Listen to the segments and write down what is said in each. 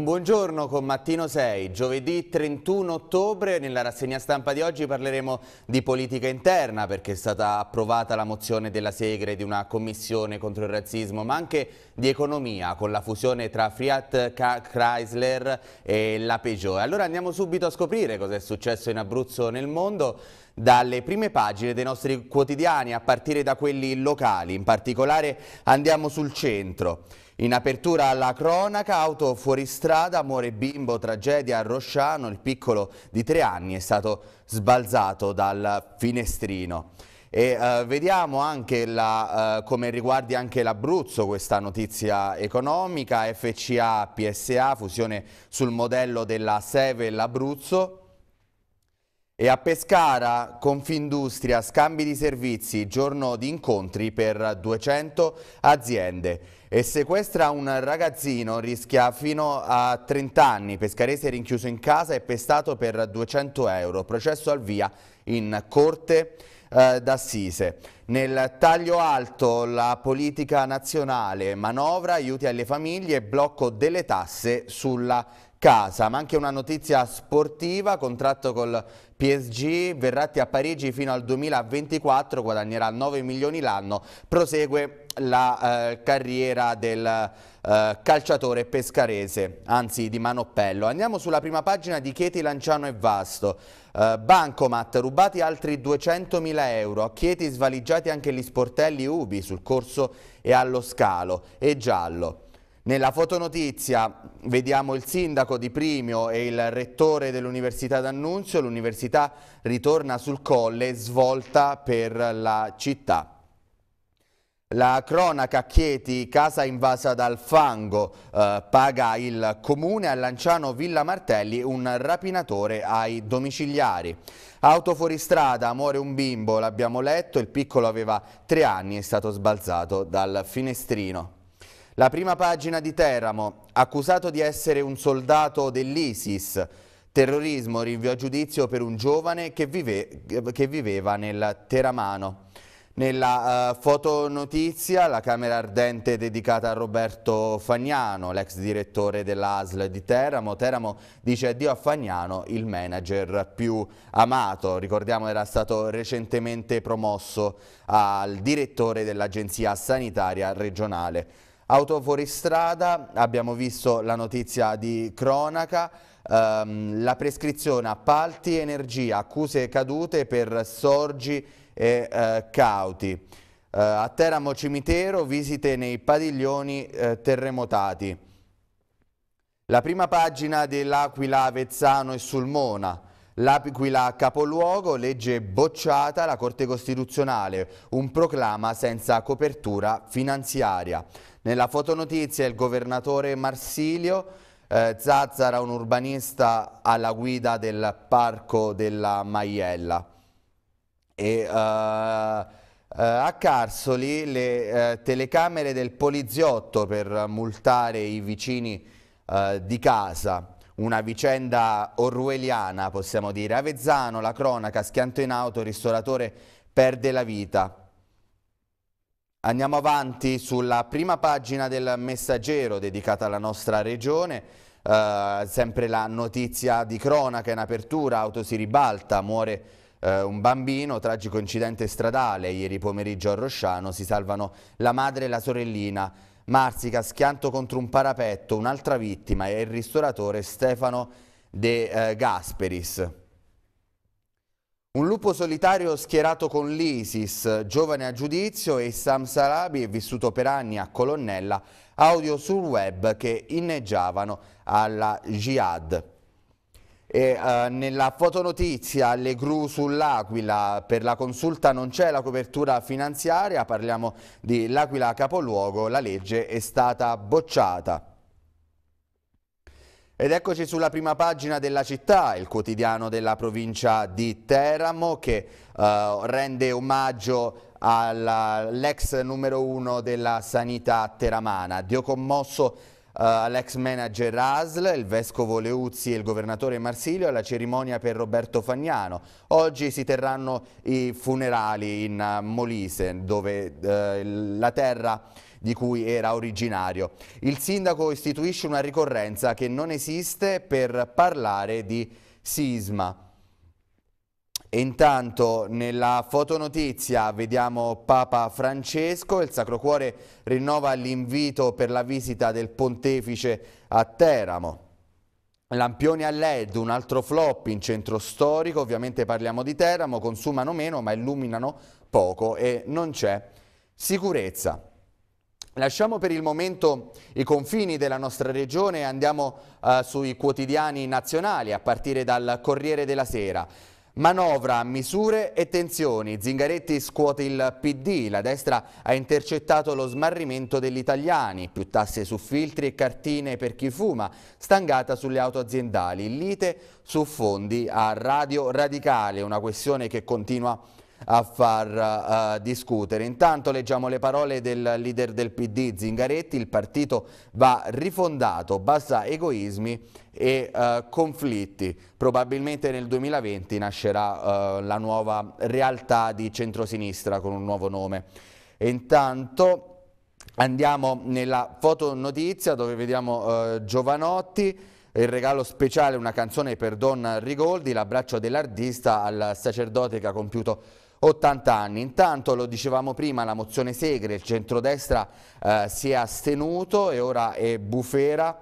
Un buongiorno con Mattino 6, giovedì 31 ottobre, nella rassegna stampa di oggi parleremo di politica interna perché è stata approvata la mozione della Segre di una commissione contro il razzismo, ma anche di economia con la fusione tra Fiat Chrysler e la Peugeot. Allora andiamo subito a scoprire cosa è successo in Abruzzo e nel mondo dalle prime pagine dei nostri quotidiani a partire da quelli locali, in particolare andiamo sul centro. In apertura alla cronaca, auto fuoristrada, muore bimbo, tragedia a Rosciano, il piccolo di tre anni è stato sbalzato dal finestrino. E, uh, vediamo anche la, uh, come riguardi anche l'Abruzzo questa notizia economica, FCA-PSA, fusione sul modello della Seve e l'Abruzzo. E a Pescara, Confindustria, scambi di servizi, giorno di incontri per 200 aziende. E sequestra un ragazzino, rischia fino a 30 anni. Pescarese rinchiuso in casa e pestato per 200 euro. Processo al via in corte eh, d'assise. Nel taglio alto la politica nazionale, manovra, aiuti alle famiglie, blocco delle tasse sulla casa, ma anche una notizia sportiva, contratto col PSG Verratti a Parigi fino al 2024 guadagnerà 9 milioni l'anno, prosegue la eh, carriera del eh, calciatore pescarese, anzi di Manopello. Andiamo sulla prima pagina di Chieti, Lanciano e Vasto. Eh, Bancomat, rubati altri 200 mila euro, a Chieti svaligiati anche gli sportelli Ubi sul corso e allo scalo e giallo. Nella fotonotizia vediamo il sindaco di Primio e il rettore dell'Università d'Annunzio, l'università ritorna sul colle svolta per la città. La cronaca Chieti, casa invasa dal fango, eh, paga il comune a Lanciano Villa Martelli un rapinatore ai domiciliari. Auto fuoristrada, muore un bimbo, l'abbiamo letto, il piccolo aveva tre anni, è stato sbalzato dal finestrino. La prima pagina di Teramo, accusato di essere un soldato dell'ISIS, terrorismo rinvio a giudizio per un giovane che, vive, che viveva nel Teramano. Nella uh, fotonotizia la camera ardente dedicata a Roberto Fagnano, l'ex direttore dell'ASL di Teramo. Teramo dice addio a Fagnano, il manager più amato. Ricordiamo era stato recentemente promosso al direttore dell'Agenzia Sanitaria Regionale Auto fuoristrada, abbiamo visto la notizia di cronaca, ehm, la prescrizione appalti energia, accuse cadute per Sorgi e eh, Cauti. Eh, a Teramo cimitero, visite nei padiglioni eh, terremotati. La prima pagina dell'Aquila Avezzano e Sulmona. L'Aquila capoluogo, legge bocciata, la Corte Costituzionale, un proclama senza copertura finanziaria. Nella fotonotizia il governatore Marsilio, eh, Zazzara un urbanista alla guida del parco della Maiella. E, eh, eh, a Carsoli le eh, telecamere del poliziotto per multare i vicini eh, di casa. Una vicenda orwelliana, possiamo dire. Avezzano, la cronaca, schianto in auto, ristoratore perde la vita. Andiamo avanti sulla prima pagina del messaggero dedicata alla nostra regione, eh, sempre la notizia di cronaca in apertura, auto si ribalta, muore eh, un bambino, tragico incidente stradale, ieri pomeriggio a Rosciano si salvano la madre e la sorellina, Marsica schianto contro un parapetto, un'altra vittima e il ristoratore Stefano De eh, Gasperis. Un lupo solitario schierato con l'ISIS, giovane a giudizio e Sam Sarabi è vissuto per anni a Colonnella, audio sul web che inneggiavano alla jihad. E, eh, nella fotonotizia Le gru sull'Aquila, per la consulta non c'è la copertura finanziaria, parliamo di L'Aquila capoluogo, la legge è stata bocciata. Ed eccoci sulla prima pagina della città, il quotidiano della provincia di Teramo che eh, rende omaggio all'ex numero uno della sanità teramana. Dio commosso eh, all'ex manager ASL, il vescovo Leuzzi e il governatore Marsilio alla cerimonia per Roberto Fagnano. Oggi si terranno i funerali in eh, Molise dove eh, la terra di cui era originario. Il sindaco istituisce una ricorrenza che non esiste per parlare di sisma. E Intanto nella fotonotizia vediamo Papa Francesco, il Sacro Cuore rinnova l'invito per la visita del pontefice a Teramo. Lampioni a LED, un altro flop in centro storico, ovviamente parliamo di Teramo, consumano meno ma illuminano poco e non c'è sicurezza. Lasciamo per il momento i confini della nostra regione e andiamo eh, sui quotidiani nazionali, a partire dal Corriere della Sera. Manovra, misure e tensioni. Zingaretti scuote il PD, la destra ha intercettato lo smarrimento degli italiani, più tasse su filtri e cartine per chi fuma, stangata sulle auto aziendali, lite su fondi a Radio Radicale, una questione che continua a a far uh, discutere. Intanto leggiamo le parole del leader del PD Zingaretti, il partito va rifondato, basta egoismi e uh, conflitti. Probabilmente nel 2020 nascerà uh, la nuova realtà di centrosinistra con un nuovo nome. E intanto andiamo nella fotonotizia dove vediamo uh, Giovanotti il regalo speciale, una canzone per Don Rigoldi, l'abbraccio dell'artista al sacerdote che ha compiuto 80 anni. Intanto, lo dicevamo prima, la mozione Segre, il centrodestra eh, si è astenuto e ora è Bufera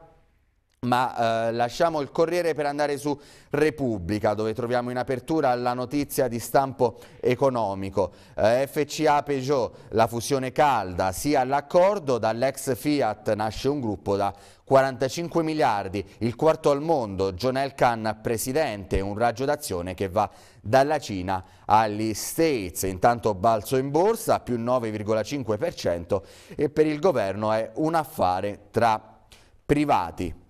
ma eh, lasciamo il Corriere per andare su Repubblica, dove troviamo in apertura la notizia di stampo economico. Eh, FCA Peugeot, la fusione calda, sia all'accordo, dall'ex Fiat nasce un gruppo da 45 miliardi, il quarto al mondo, John Elkan presidente, un raggio d'azione che va dalla Cina agli States. Intanto balzo in borsa, più 9,5% e per il governo è un affare tra privati.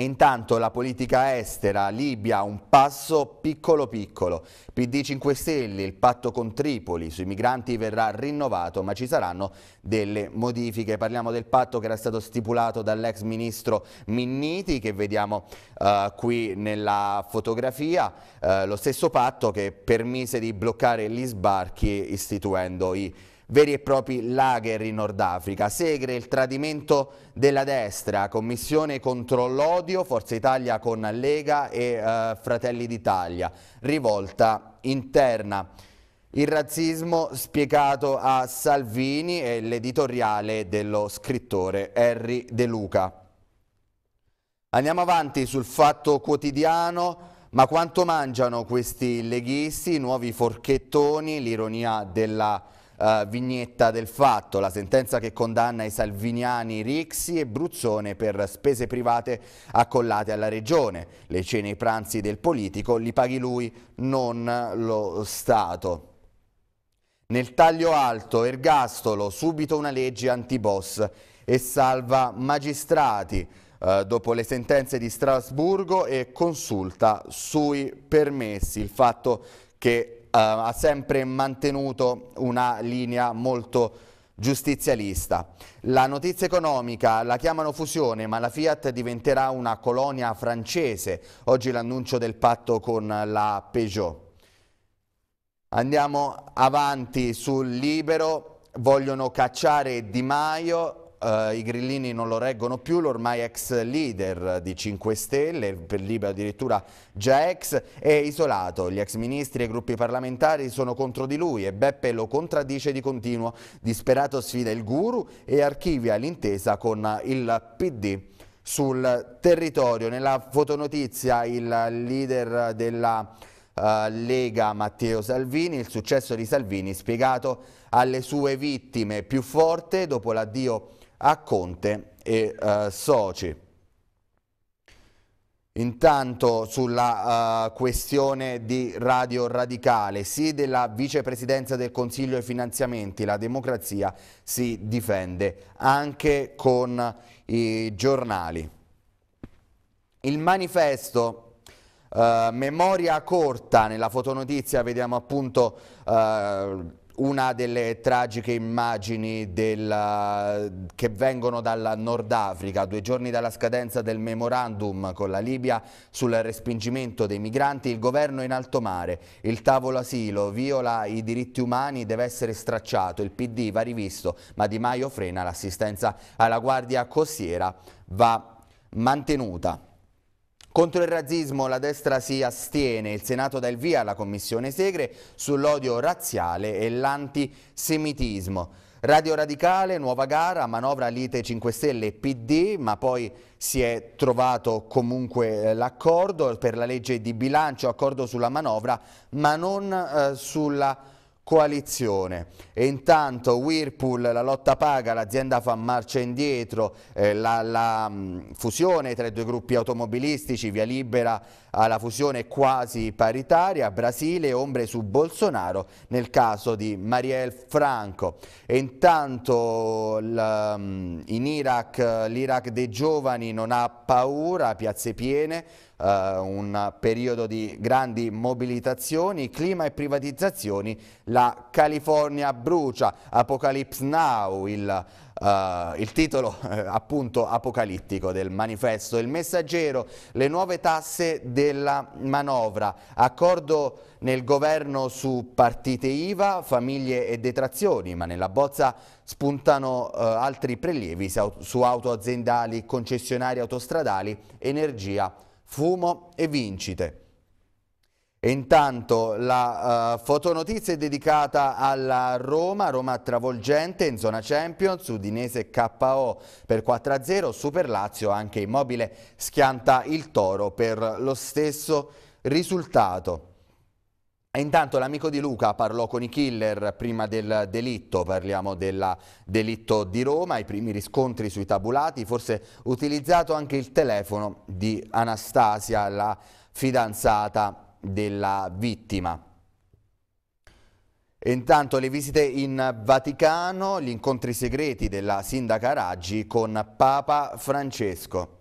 E intanto la politica estera, Libia, un passo piccolo piccolo. PD 5 Stelle, il patto con Tripoli sui migranti verrà rinnovato ma ci saranno delle modifiche. Parliamo del patto che era stato stipulato dall'ex ministro Minniti che vediamo eh, qui nella fotografia. Eh, lo stesso patto che permise di bloccare gli sbarchi istituendo i veri e propri lager in Nord Africa. Segre il tradimento della destra, commissione contro l'odio, Forza Italia con Lega e eh, Fratelli d'Italia, rivolta interna. Il razzismo spiegato a Salvini e l'editoriale dello scrittore Henry De Luca. Andiamo avanti sul fatto quotidiano. Ma quanto mangiano questi leghisti, nuovi forchettoni, l'ironia della eh, vignetta del fatto, la sentenza che condanna i salviniani Rixi e Bruzzone per spese private accollate alla regione. Le cene e i pranzi del politico li paghi lui, non lo Stato. Nel taglio alto, ergastolo, subito una legge antiboss e salva magistrati eh, dopo le sentenze di Strasburgo e consulta sui permessi. Il fatto che eh, ha sempre mantenuto una linea molto giustizialista. La notizia economica la chiamano fusione, ma la Fiat diventerà una colonia francese. Oggi l'annuncio del patto con la Peugeot. Andiamo avanti sul libero, vogliono cacciare Di Maio, Uh, I grillini non lo reggono più, l'ormai ex leader di 5 Stelle, per Libero addirittura già ex, è isolato. Gli ex ministri e i gruppi parlamentari sono contro di lui e Beppe lo contraddice di continuo. Disperato sfida il guru e archivia l'intesa con il PD sul territorio. Nella fotonotizia il leader della... Uh, Lega Matteo Salvini, il successo di Salvini spiegato alle sue vittime più forte dopo l'addio a Conte e eh, soci. Intanto sulla uh, questione di Radio Radicale, sì della vicepresidenza del Consiglio ai finanziamenti, la democrazia si difende anche con i giornali. Il manifesto uh, Memoria corta, nella fotonotizia vediamo appunto uh, una delle tragiche immagini del, che vengono dal Nord Africa, due giorni dalla scadenza del memorandum con la Libia sul respingimento dei migranti, il governo in alto mare, il tavolo asilo viola i diritti umani, deve essere stracciato, il PD va rivisto, ma Di Maio frena l'assistenza alla Guardia Costiera, va mantenuta. Contro il razzismo la destra si astiene, il Senato dà il via alla Commissione Segre sull'odio razziale e l'antisemitismo. Radio Radicale, nuova gara, manovra lite 5 Stelle e PD, ma poi si è trovato comunque eh, l'accordo per la legge di bilancio, accordo sulla manovra, ma non eh, sulla coalizione. E intanto Whirlpool, la lotta paga, l'azienda fa marcia indietro, eh, la, la mm, fusione tra i due gruppi automobilistici, via libera alla fusione quasi paritaria, Brasile, ombre su Bolsonaro nel caso di Marielle Franco. E intanto mm, in Iraq l'Iraq dei giovani non ha paura, piazze piene, eh, un periodo di grandi mobilitazioni, clima e privatizzazioni, la California brucia, Apocalypse Now, il, eh, il titolo eh, appunto apocalittico del manifesto, il messaggero, le nuove tasse della manovra, accordo nel governo su partite IVA, famiglie e detrazioni, ma nella bozza spuntano eh, altri prelievi su auto aziendali, concessionari autostradali, energia fumo e vincite. E intanto la uh, eh, fotonotizia è dedicata alla Roma, Roma travolgente in zona Champions, Udinese KO per 4-0, Super Lazio anche immobile schianta il Toro per lo stesso risultato. E intanto l'amico di Luca parlò con i killer prima del delitto, parliamo del delitto di Roma, i primi riscontri sui tabulati, forse utilizzato anche il telefono di Anastasia, la fidanzata della vittima. E Intanto le visite in Vaticano, gli incontri segreti della sindaca Raggi con Papa Francesco.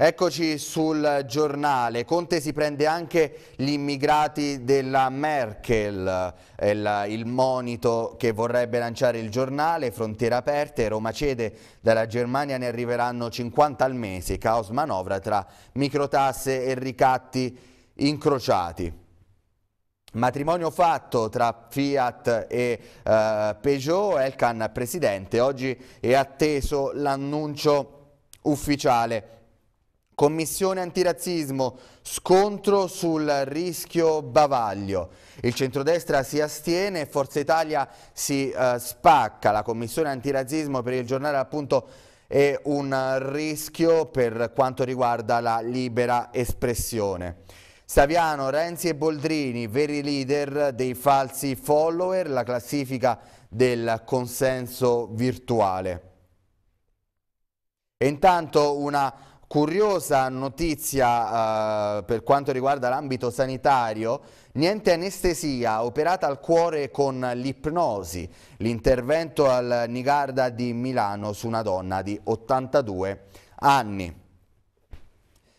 Eccoci sul giornale, Conte si prende anche gli immigrati della Merkel, il, il, monito che vorrebbe lanciare il giornale, frontiere aperte, Roma cede, dalla Germania ne arriveranno 50 al mese, caos manovra tra microtasse e ricatti incrociati. Matrimonio fatto tra Fiat e eh, Peugeot, Elkan presidente, oggi è atteso l'annuncio ufficiale. Commissione antirazzismo, scontro sul rischio bavaglio. Il centrodestra si astiene, Forza Italia si eh, spacca. La Commissione antirazzismo per il giornale appunto è un rischio per quanto riguarda la libera espressione. Saviano, Renzi e Boldrini, veri leader dei falsi follower, la classifica del consenso virtuale. E intanto una Curiosa notizia eh, per quanto riguarda l'ambito sanitario, niente anestesia operata al cuore con l'ipnosi, l'intervento al Nigarda di Milano su una donna di 82 anni.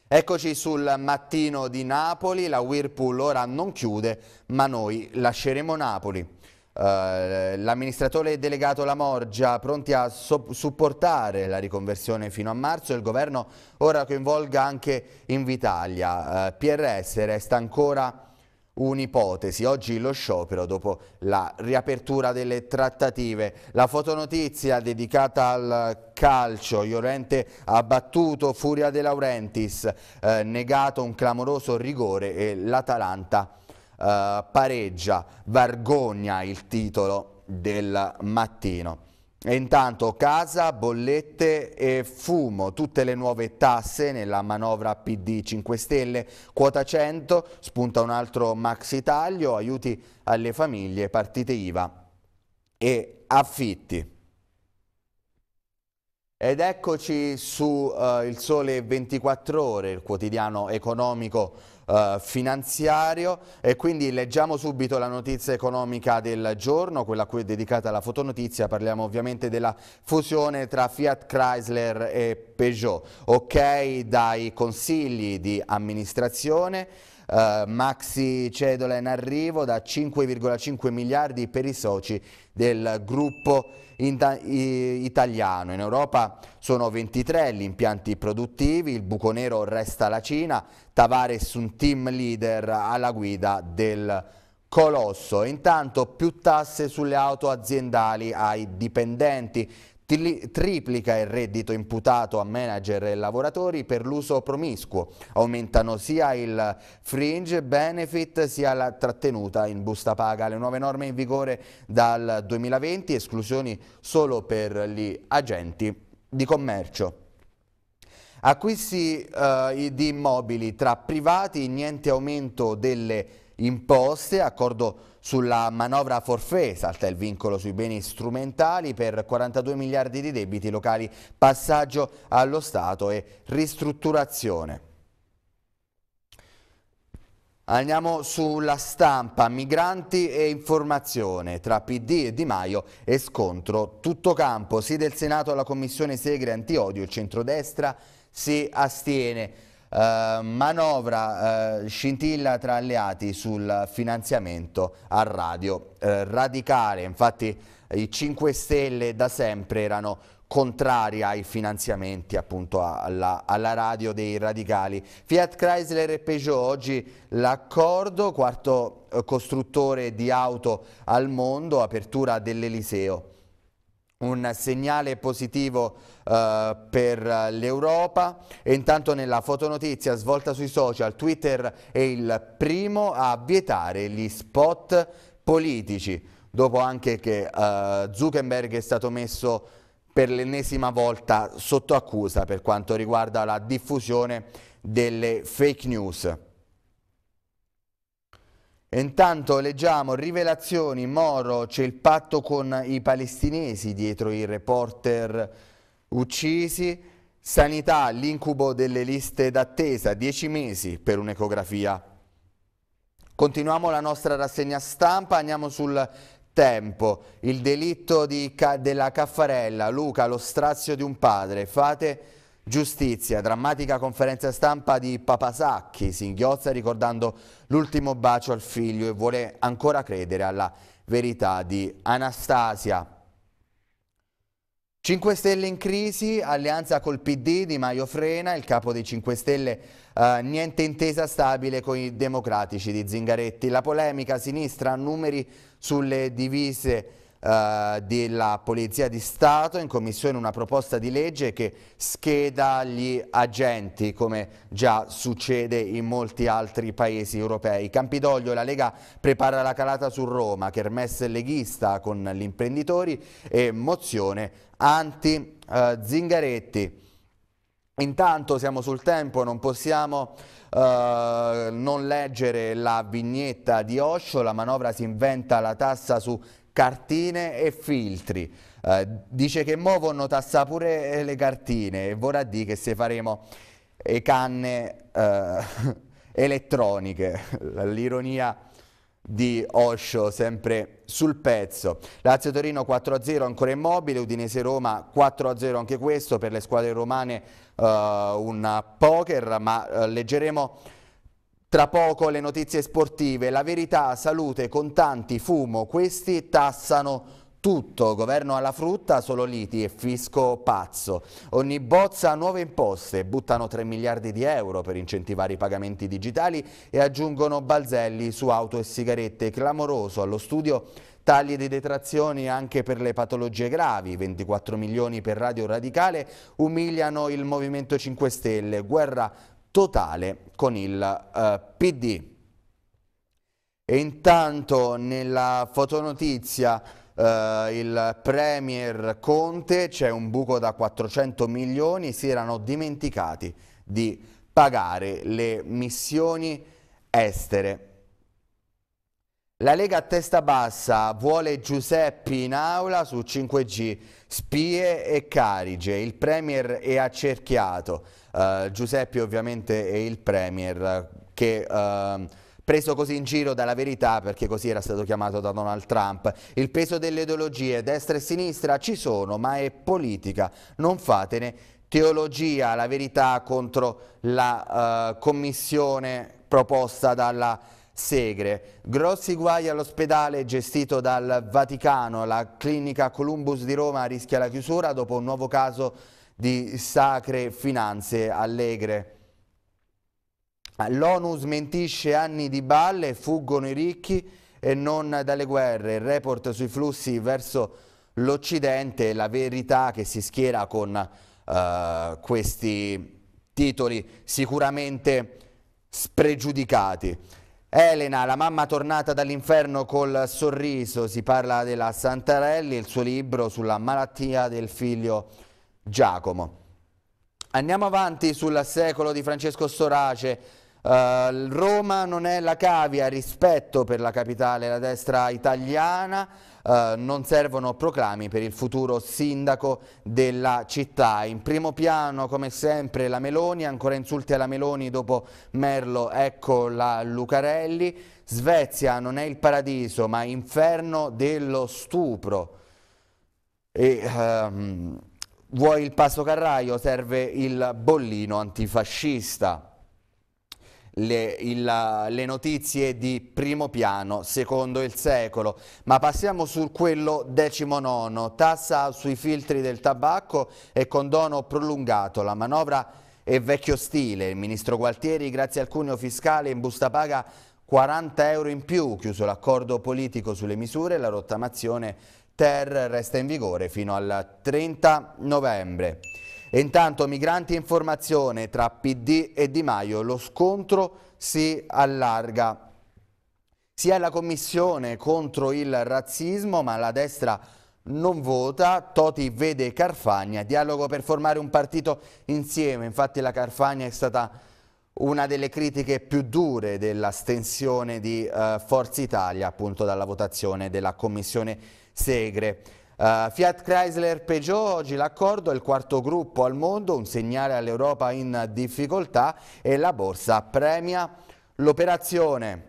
Eccoci sul mattino di Napoli, la Whirlpool ora non chiude ma noi lasceremo Napoli. Eh, l'amministratore delegato Lamorgia pronti a so supportare la riconversione fino a marzo, il governo ora coinvolga anche Invitalia, eh, PRS resta ancora un'ipotesi. Oggi lo sciopero dopo la riapertura delle trattative. La fotonotizia dedicata al calcio, Iorente ha battuto Furia De Laurentiis, eh, negato un clamoroso rigore e l'Atalanta ha eh, pareggia, vergogna il titolo del mattino. E intanto casa, bollette e fumo, tutte le nuove tasse nella manovra PD 5 Stelle, quota 100, spunta un altro maxi taglio, aiuti alle famiglie, partite IVA e affitti. Ed eccoci su uh, Il Sole 24 Ore, il quotidiano economico eh, finanziario e quindi leggiamo subito la notizia economica del giorno, quella a cui è dedicata la fotonotizia, parliamo ovviamente della fusione tra Fiat Chrysler e Peugeot. Ok dai consigli di amministrazione eh, maxi cedola in arrivo da 5,5 miliardi per i soci del gruppo italiano. In Europa sono 23 gli impianti produttivi, il buco nero resta la Cina, Tavares un team leader alla guida del colosso. Intanto più tasse sulle auto aziendali ai dipendenti triplica il reddito imputato a manager e lavoratori per l'uso promiscuo, aumentano sia il fringe benefit sia la trattenuta in busta paga. Le nuove norme in vigore dal 2020, esclusioni solo per gli agenti di commercio. Acquisti eh, di immobili tra privati, niente aumento delle imposte, accordo sulla manovra forfè, salta il vincolo sui beni strumentali per 42 miliardi di debiti locali, passaggio allo Stato e ristrutturazione. Andiamo sulla stampa, migranti e informazione, tra PD e Di Maio e scontro, tutto campo, sì del Senato alla Commissione Segre Antiodio, il centrodestra si astiene. Eh, manovra eh, scintilla tra alleati sul finanziamento a radio eh, radicale, infatti i 5 Stelle da sempre erano contraria ai finanziamenti appunto alla, alla, radio dei radicali. Fiat Chrysler e Peugeot oggi l'accordo, quarto eh, costruttore di auto al mondo, apertura dell'Eliseo. Un segnale positivo eh, per l'Europa e intanto nella fotonotizia svolta sui social Twitter è il primo a vietare gli spot politici dopo anche che eh, Zuckerberg è stato messo per l'ennesima volta sotto accusa per quanto riguarda la diffusione delle fake news. Intanto leggiamo rivelazioni, Moro, c'è il patto con i palestinesi dietro i reporter uccisi, sanità, l'incubo delle liste d'attesa, 10 mesi per un'ecografia. Continuiamo la nostra rassegna stampa, andiamo sul tempo, il delitto di, della Caffarella, Luca, lo strazio di un padre, fate giustizia, drammatica conferenza stampa di Papasacchi, singhiozza ricordando l'ultimo bacio al figlio e vuole ancora credere alla verità di Anastasia. 5 Stelle in crisi, alleanza col PD di Maio Frena, il capo dei 5 Stelle eh, niente intesa stabile con i democratici di Zingaretti. La polemica sinistra, numeri sulle divise eh, della Polizia di Stato, in commissione una proposta di legge che scheda gli agenti come già succede in molti altri paesi europei. Campidoglio la Lega prepara la calata su Roma, Kermesse leghista con gli imprenditori e mozione anti eh, Zingaretti. Intanto siamo sul tempo, non possiamo eh, non leggere la vignetta di Osho, la manovra si inventa la tassa su cartine e filtri. Eh, dice che muovono tassa pure eh, le cartine e vorrà dire che se faremo e eh, canne eh, elettroniche, l'ironia di Osho, sempre sul pezzo. Lazio-Torino 4-0 ancora immobile, Udinese-Roma 4-0 anche questo, per le squadre romane uh, un poker, ma uh, leggeremo tra poco le notizie sportive. La verità, salute, contanti, fumo, questi tassano tutto, governo alla frutta, solo liti e fisco pazzo. Ogni bozza nuove imposte, buttano 3 miliardi di euro per incentivare i pagamenti digitali e aggiungono balzelli su auto e sigarette. Clamoroso allo studio tagli di detrazioni anche per le patologie gravi, 24 milioni per Radio Radicale, umiliano il Movimento 5 Stelle, guerra totale con il eh, PD. E intanto nella fotonotizia Uh, il Premier Conte c'è un buco da 400 milioni, si erano dimenticati di pagare le missioni estere. La Lega a testa bassa vuole Giuseppe in aula su 5G, spie e Carige, il Premier è accerchiato, uh, Giuseppe ovviamente è il Premier che... Uh, preso così in giro dalla verità perché così era stato chiamato da Donald Trump. Il peso delle ideologie destra e sinistra ci sono, ma è politica, non fatene teologia, la verità contro la uh, commissione proposta dalla Segre. Grossi guai all'ospedale gestito dal Vaticano, la clinica Columbus di Roma rischia la chiusura dopo un nuovo caso di sacre finanze allegre. L'ONU smentisce anni di balle, fuggono i ricchi e non dalle guerre. Il report sui flussi verso l'Occidente, la verità che si schiera con eh, questi titoli sicuramente spregiudicati. Elena, la mamma tornata dall'inferno col sorriso, si parla della Santarelli il suo libro sulla malattia del figlio Giacomo. Andiamo avanti sul secolo di Francesco Storace, Uh, Roma non è la cavia, rispetto per la capitale, la destra italiana, Uh, non servono proclami per il futuro sindaco della città. In primo piano, come sempre, la Meloni, ancora insulti alla Meloni dopo Merlo, ecco la Lucarelli. Svezia non è il paradiso, ma inferno dello stupro. E, uh, vuoi il passo carraio? Serve il bollino antifascista le, il, le, notizie di primo piano, secondo il secolo. Ma passiamo su quello decimonono, tassa sui filtri del tabacco e condono prolungato, la manovra è vecchio stile. Il ministro Gualtieri, grazie al cuneo fiscale in busta paga, 40 euro in più, chiuso l'accordo politico sulle misure, la rottamazione Ter resta in vigore fino al 30 novembre. E intanto migranti in formazione tra PD e Di Maio, lo scontro si allarga. Sia la commissione contro il razzismo, ma la destra non vota, Toti vede Carfagna, dialogo per formare un partito insieme, infatti la Carfagna è stata una delle critiche più dure della stensione di eh, Forza Italia appunto dalla votazione della commissione Segre. Uh, Fiat Chrysler Peugeot, oggi l'accordo è il quarto gruppo al mondo, un segnale all'Europa in difficoltà e la borsa premia l'operazione.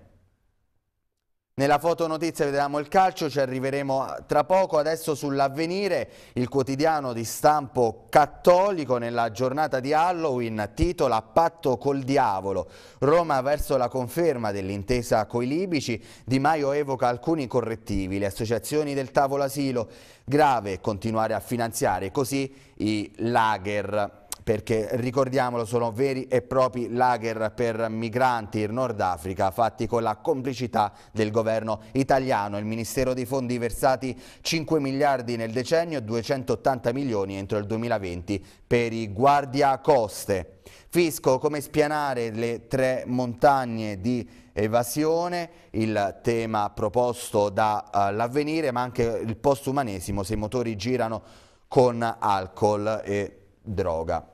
Nella fotonotizia vedevamo il calcio, ci arriveremo tra poco, adesso sull'avvenire, il quotidiano di stampo cattolico nella giornata di Halloween titola Patto col diavolo, Roma verso la conferma dell'intesa coi libici, Di Maio evoca alcuni correttivi, le associazioni del tavolo asilo, grave continuare a finanziare così i lager perché ricordiamolo sono veri e propri lager per migranti in Nord Africa fatti con la complicità del governo italiano. Il Ministero dei Fondi versati 5 miliardi nel decennio e 280 milioni entro il 2020 per i guardiacoste. Fisco, come spianare le tre montagne di evasione, il tema proposto dall'avvenire, eh, uh, ma anche il postumanesimo, se i motori girano con alcol e droga.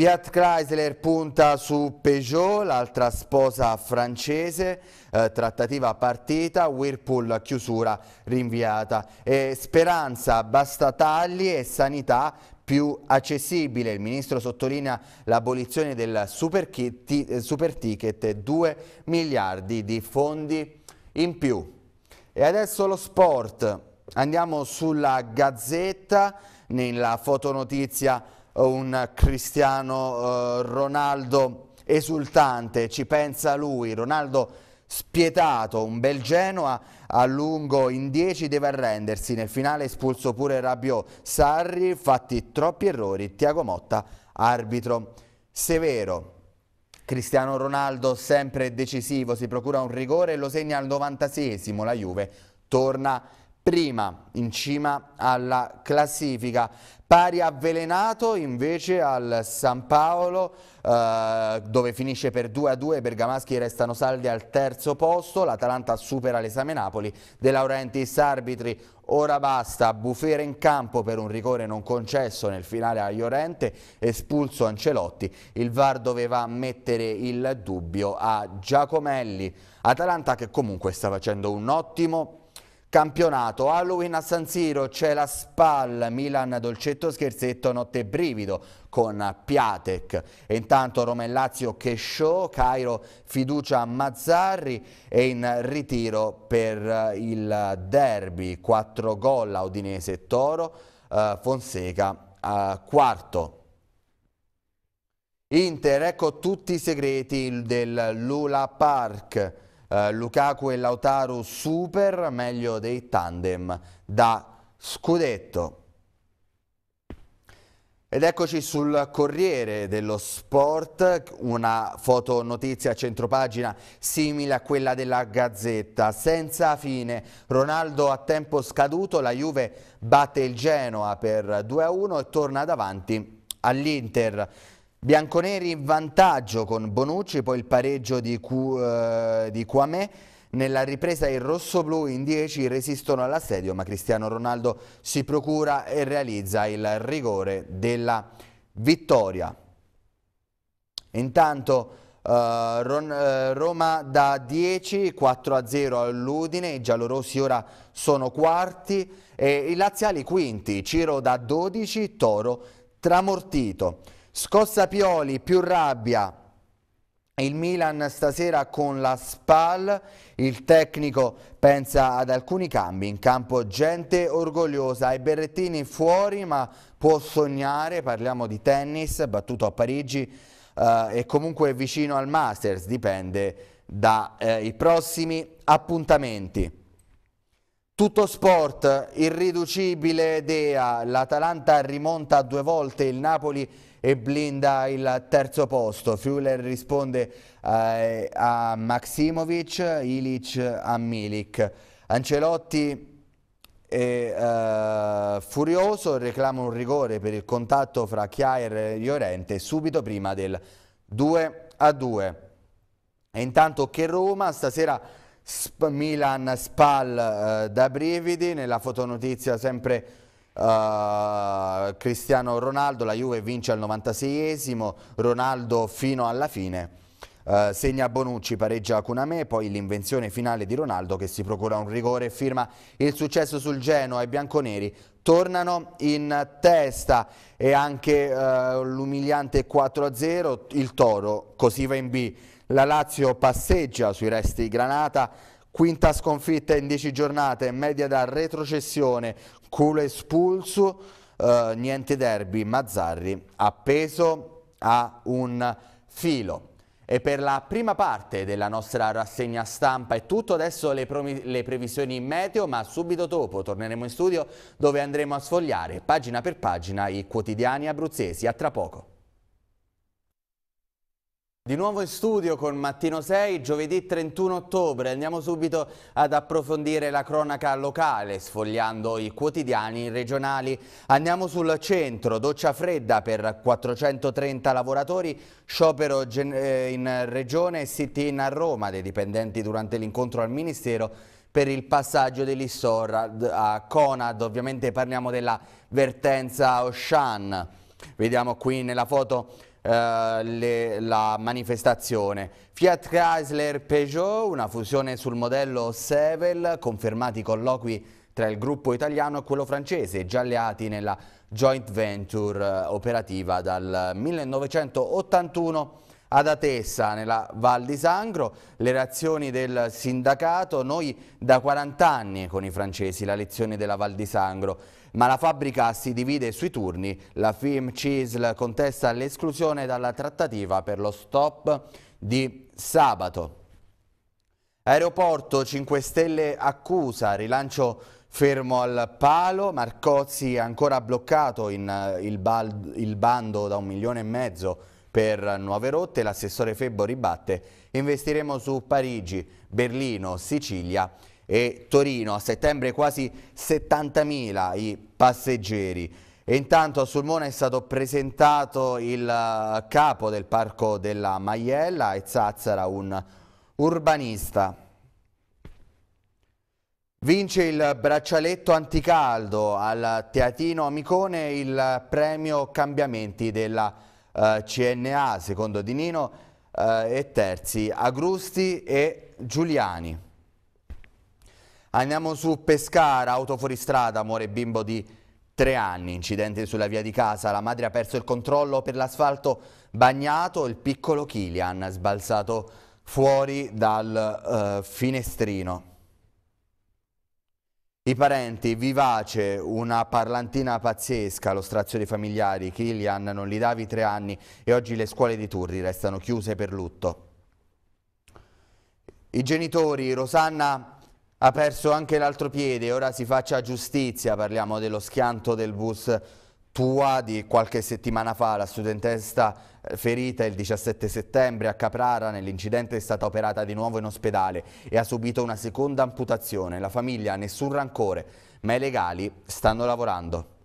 Fiat Chrysler punta su Peugeot, l'altra sposa francese, eh, trattativa partita, Whirlpool chiusura rinviata. E speranza, basta tagli e sanità più accessibile. Il ministro sottolinea l'abolizione del super, kit, eh, super ticket, 2 miliardi di fondi in più. E adesso lo sport. Andiamo sulla Gazzetta, nella fotonotizia eh, un cristiano eh, Ronaldo esultante, ci pensa lui, Ronaldo spietato, un bel Genoa a lungo in 10 deve arrendersi, nel finale espulso pure Rabiot, Sarri fatti troppi errori, Tiago Motta arbitro severo. Cristiano Ronaldo sempre decisivo, si procura un rigore e lo segna al 96esimo, la Juve torna prima in cima alla classifica. Pari avvelenato invece al San Paolo eh, dove finisce per 2 a 2, i bergamaschi restano saldi al terzo posto, l'Atalanta supera l'esame Napoli, De Laurentiis arbitri ora basta, Bufere in campo per un rigore non concesso nel finale a Llorente, espulso Ancelotti, il VAR doveva mettere il dubbio a Giacomelli, Atalanta che comunque sta facendo un ottimo Campionato, Halloween a San Siro, c'è la SPAL, Milan Dolcetto Scherzetto, Notte Brivido con Piatek. E intanto Roma e Lazio che show, Cairo fiducia a Mazzarri e in ritiro per eh, il derby, 4 gol a Udinese Toro, eh, Fonseca eh, quarto. Inter, ecco tutti i segreti del Lula Park. Eh, Lukaku e Lautaro super, meglio dei tandem da scudetto. Ed eccoci sul Corriere dello Sport, una foto notizia a centropagina simile a quella della Gazzetta. Senza fine, Ronaldo a tempo scaduto, la Juve batte il Genoa per 2-1 e torna davanti all'Inter. Bianconeri in vantaggio con Bonucci, poi il pareggio di, Cu, eh, di Quamè. Nella ripresa il rossoblù in 10 resistono all'assedio, ma Cristiano Ronaldo si procura e realizza il rigore della vittoria. Intanto eh, Ron, eh, Roma da 10, 4 0 all'Udine, i giallorossi ora sono quarti e i laziali quinti, Ciro da 12, Toro tramortito. Scossa Pioli, più rabbia. Il Milan stasera con la SPAL, il tecnico pensa ad alcuni cambi, in campo gente orgogliosa i Berrettini fuori ma può sognare, parliamo di tennis, battuto a Parigi eh, e comunque vicino al Masters, dipende dai eh, prossimi appuntamenti. Tutto sport, irriducibile Dea, l'Atalanta rimonta due volte il Napoli rimonta e blinda il terzo posto. Friuler risponde eh, a Maksimovic, Ilic a Milik. Ancelotti è eh, furioso, reclama un rigore per il contatto fra Chiaer e Llorente subito prima del 2 a 2. E intanto che Roma stasera Sp Milan Spal eh, da brividi, nella fotonotizia sempre Uh, Cristiano Ronaldo, la Juve vince al 96esimo, Ronaldo fino alla fine. Uh, segna Bonucci, pareggia Cunamè, poi l'invenzione finale di Ronaldo che si procura un rigore e firma il successo sul Genoa. I bianconeri tornano in testa e anche uh, l'umiliante 4-0, il Toro così va in B. La Lazio passeggia sui resti Granata, quinta sconfitta in 10 giornate, media da retrocessione, culo espulso, eh, niente derby, Mazzarri appeso a un filo. E per la prima parte della nostra rassegna stampa è tutto, adesso le, le previsioni meteo, ma subito dopo torneremo in studio dove andremo a sfogliare pagina per pagina i quotidiani abruzzesi. A tra poco. Di nuovo in studio con Mattino 6, giovedì 31 ottobre. Andiamo subito ad approfondire la cronaca locale, sfogliando i quotidiani regionali. Andiamo sul centro, doccia fredda per 430 lavoratori, sciopero eh, in regione e sit-in a Roma dei dipendenti durante l'incontro al Ministero per il passaggio dell'Istor a Conad. Ovviamente parliamo della vertenza Oshan. Vediamo qui nella foto eh, le, la manifestazione. Fiat Chrysler Peugeot, una fusione sul modello Sevel, confermati i colloqui tra il gruppo italiano e quello francese, già alleati nella joint venture eh, operativa dal 1981 ad Atessa, nella Val di Sangro, le reazioni del sindacato, noi da 40 anni con i francesi, la lezione della Val di Sangro. Ma la fabbrica si divide sui turni, la FIM CISL contesta l'esclusione dalla trattativa per lo stop di sabato. Aeroporto 5 Stelle accusa, rilancio fermo al palo, Marcozzi ancora bloccato in, eh, il, il bando da un milione e mezzo per nuove rotte, l'assessore Febbo ribatte investiremo su Parigi, Berlino, Sicilia e Torino, a settembre quasi 70.000 i passeggeri. E intanto a Sulmona è stato presentato il eh, capo del Parco della Maiella e Zazzara, un urbanista. Vince il braccialetto anticaldo al Teatino Amicone il premio Cambiamenti della eh, CNA, secondo Di Nino, eh, e terzi Agrusti e Giuliani. Andiamo su Pescara, auto fuoristrada, muore bimbo di tre anni, incidente sulla via di casa, la madre ha perso il controllo per l'asfalto bagnato, il piccolo Kilian è sbalzato fuori dal eh, finestrino. I parenti, vivace, una parlantina pazzesca, lo strazio dei familiari, Kilian non gli davi tre anni e oggi le scuole di Turri restano chiuse per lutto. I genitori, Rosanna ha perso anche l'altro piede, ora si faccia giustizia, parliamo dello schianto del bus Tua di qualche settimana fa, la studentessa eh, ferita il 17 settembre a Caprara nell'incidente è stata operata di nuovo in ospedale e ha subito una seconda amputazione, la famiglia ha nessun rancore, ma i legali stanno lavorando.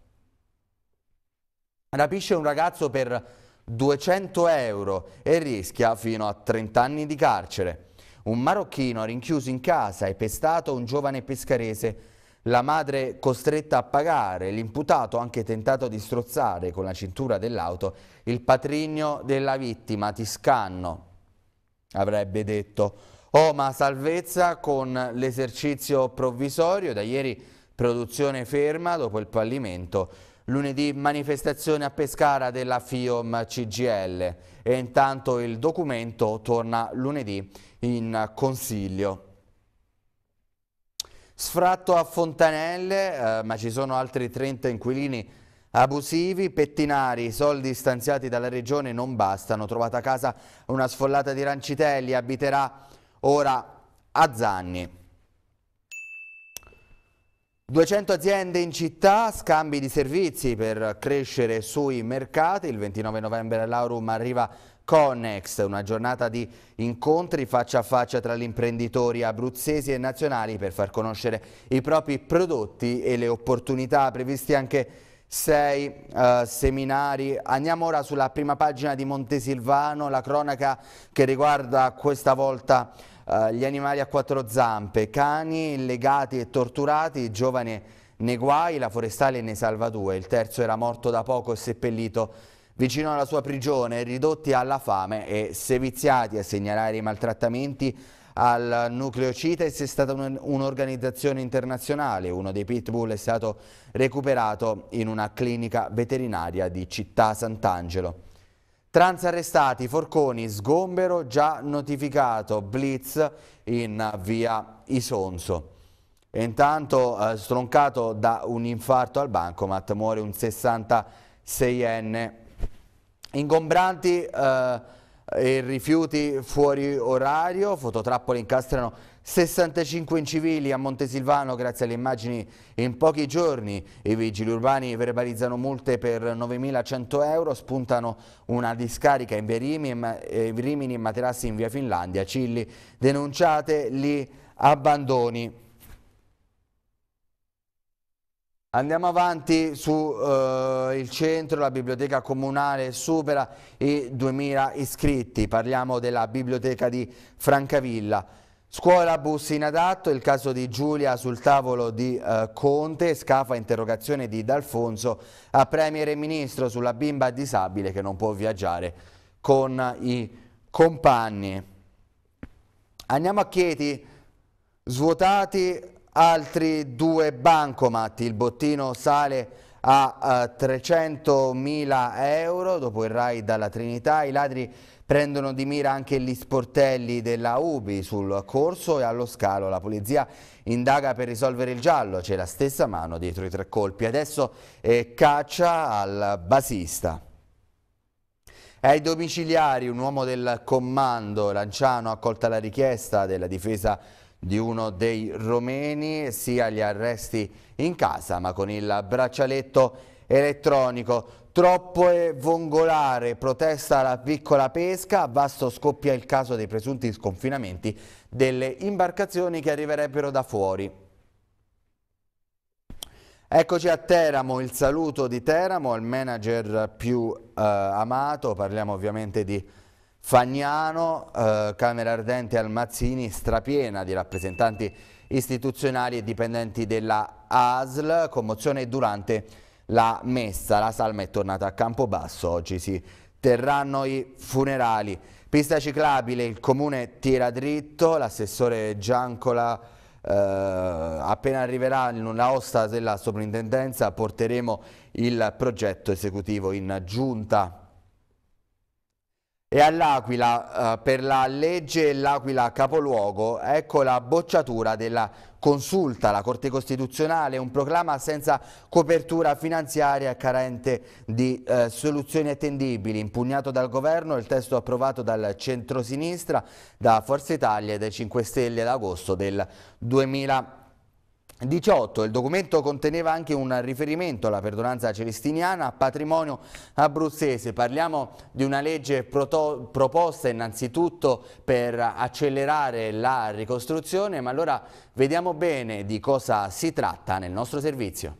Rapisce un ragazzo per 200 euro e rischia fino a 30 anni di carcere. Un marocchino ha rinchiuso in casa e pestato un giovane pescarese. La madre costretta a pagare, l'imputato anche tentato di strozzare con la cintura dell'auto il patrigno della vittima, Tiscanno, avrebbe detto. Oh, ma salvezza con l'esercizio provvisorio, da ieri produzione ferma dopo il fallimento Lunedì manifestazione a Pescara della FIOM CGL e intanto il documento torna lunedì in consiglio. Sfratto a Fontanelle, eh, ma ci sono altri 30 inquilini abusivi, pettinari, soldi stanziati dalla regione non bastano. Trovata a casa una sfollata di Rancitelli, abiterà ora a Zanni. 200 aziende in città, scambi di servizi per crescere sui mercati, il 29 novembre all'Aurum arriva Connex, una giornata di incontri faccia a faccia tra gli imprenditori abruzzesi e nazionali per far conoscere i propri prodotti e le opportunità previsti anche sei eh, seminari. Andiamo ora sulla prima pagina di Montesilvano, la cronaca che riguarda questa volta eh, gli animali a quattro zampe, cani legati e torturati, giovane nei guai, la forestale ne salva due, il terzo era morto da poco e seppellito vicino alla sua prigione, ridotti alla fame e seviziati a segnalare i maltrattamenti al nucleo CITES è stata un'organizzazione internazionale, uno dei pitbull è stato recuperato in una clinica veterinaria di città Sant'Angelo. Trans arrestati, Forconi, sgombero già notificato, blitz in via Isonzo. E intanto eh, stroncato da un infarto al bancomat muore un 66enne. Ingombranti eh, e rifiuti fuori orario, fototrappole incastrano 65 incivili a Montesilvano grazie alle immagini in pochi giorni. I vigili urbani verbalizzano multe per 9.100 euro, spuntano una discarica in eh, Rimini e materassi in via Finlandia. Cilli denunciate gli abbandoni. Andiamo avanti su uh, il centro, la biblioteca comunale supera i 2.000 iscritti, parliamo della biblioteca di Francavilla. Scuola bus inadatto, il caso di Giulia sul tavolo di eh, Conte, scafa interrogazione di D'Alfonso a Premier e Ministro sulla bimba disabile che non può viaggiare con i compagni. Andiamo a Chieti, svuotati altri due bancomat, il bottino sale a 300.000 eh, euro dopo il RAI dalla Trinità. I ladri prendono di mira anche gli sportelli della UBI sul corso e allo scalo. La polizia indaga per risolvere il giallo, c'è la stessa mano dietro i tre colpi. Adesso eh, caccia al basista. Ai domiciliari un uomo del comando Lanciano ha accolta la richiesta della difesa di uno dei romeni, sia gli arresti in casa ma con il braccialetto elettronico. Troppo è vongolare, protesta la piccola pesca, a Vasto scoppia il caso dei presunti sconfinamenti delle imbarcazioni che arriverebbero da fuori. Eccoci a Teramo, il saluto di Teramo al manager più eh, amato, parliamo ovviamente di Fagnano, eh, Camera Ardente Almazzini, strapiena di rappresentanti istituzionali e dipendenti della ASL, commozione durante la messa. La salma è tornata a Campobasso, oggi si terranno i funerali. Pista ciclabile, il comune tira dritto, l'assessore Giancola eh, appena arriverà in una osta della soprintendenza porteremo il progetto esecutivo in giunta e all'Aquila eh, per la legge L'Aquila capoluogo, ecco la bocciatura della consulta. alla Corte Costituzionale un proclama senza copertura finanziaria e carente di eh, soluzioni attendibili. Impugnato dal governo il testo approvato dal centrosinistra, da Forza Italia e dai 5 Stelle ad agosto del 2020. 18. Il documento conteneva anche un riferimento alla perdonanza celestiniana a patrimonio abruzzese. Parliamo di una legge proposta innanzitutto per accelerare la ricostruzione, ma allora vediamo bene di cosa si tratta nel nostro servizio.